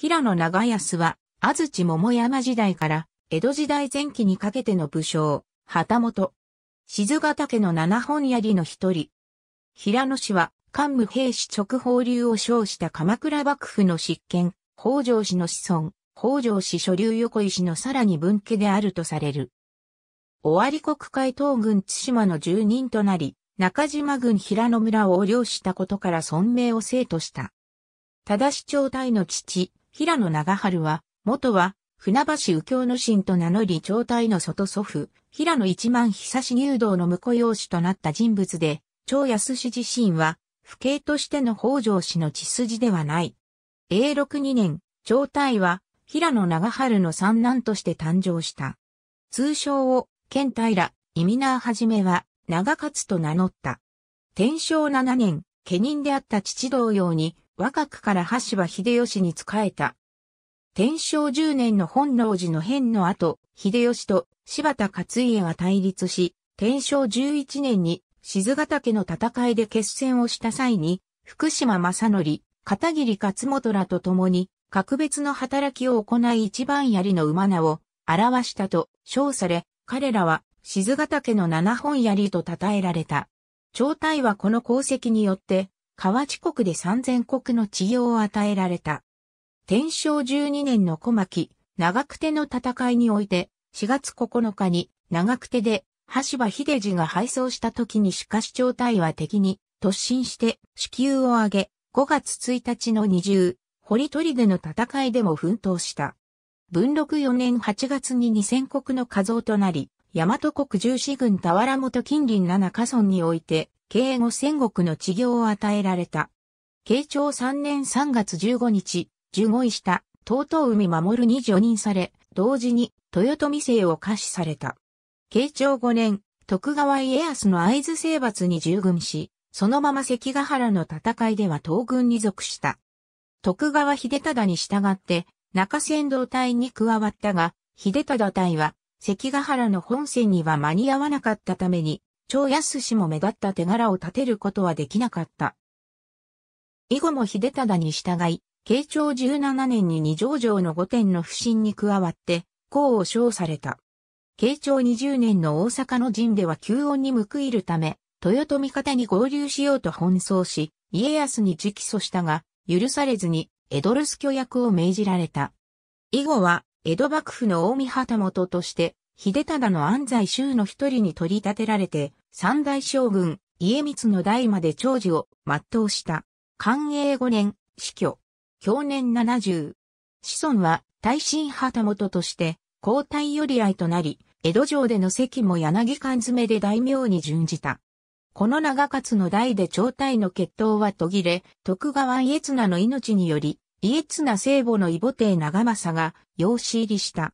平野長安は、安土桃山時代から、江戸時代前期にかけての武将、旗本。静ヶ岳の七本槍の一人。平野氏は、官武兵士直法流を称した鎌倉幕府の執権、北条氏の子孫、北条氏所流横石のさらに分家であるとされる。尾張国海東軍津島の住人となり、中島軍平野村を横領したことから尊名を生とした。忠し、長体の父、平野長春は、元は、船橋右京の神と名乗り長体の外祖父、平野一万久し入道の婿養子となった人物で、長安氏自身は、父兄としての北条氏の血筋ではない。永禄2年、長体は、平野長春の三男として誕生した。通称を、県平、イミナーはじめは、長勝と名乗った。天正7年、家人であった父同様に、若くから橋は秀吉に仕えた。天正10年の本能寺の変の後、秀吉と柴田勝家が対立し、天正11年に静ヶ岳の戦いで決戦をした際に、福島正則、片桐勝元らと共に、格別の働きを行い一番槍の馬名を表したと称され、彼らは静ヶ岳の七本槍と称えられた。朝体はこの功績によって、河内国で三千国の治療を与えられた。天正十二年の小牧、長久手の戦いにおいて、4月9日に長久手で橋場秀治が敗走した時にしかし長隊は敵に突進して支給を上げ、5月1日の二重、堀取での戦いでも奮闘した。文禄4年8月に二千国の火像となり、大和国十四軍田原元近隣七カ村において、慶後戦国の治業を与えられた。慶長3年3月15日、十五位した、東東海守に除任され、同時に、豊臣姓を可視された。慶長5年、徳川家康の合図征伐に従軍し、そのまま関ヶ原の戦いでは東軍に属した。徳川秀忠に従って、中仙道隊に加わったが、秀忠隊は、関ヶ原の本戦には間に合わなかったために、長安氏も目立った手柄を立てることはできなかった。以後も秀忠に従い、慶長17年に二条城の御殿の不審に加わって、功を称された。慶長20年の大阪の陣では旧恩に報いるため、豊臣方に合流しようと奔走し、家康に直訴したが、許されずに、江戸留守居役を命じられた。以後は、江戸幕府の近江旗本として、秀忠の安西州の一人に取り立てられて、三大将軍、家光の代まで長寿を全うした。寛永五年、死去。享年七十。子孫は、大臣旗本として、皇太寄りいとなり、江戸城での席も柳缶詰で大名に準じた。この長勝の代で朝体の血統は途切れ、徳川家綱の命により、家綱聖母の異母帝長政が養子入りした。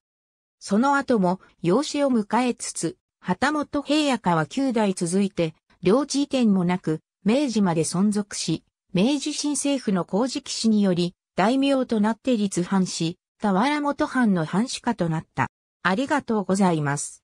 その後も養子を迎えつつ、旗本平野家は9代続いて、領地移転もなく、明治まで存続し、明治新政府の工事騎士により、大名となって立藩し、田原本藩の藩主家となった。ありがとうございます。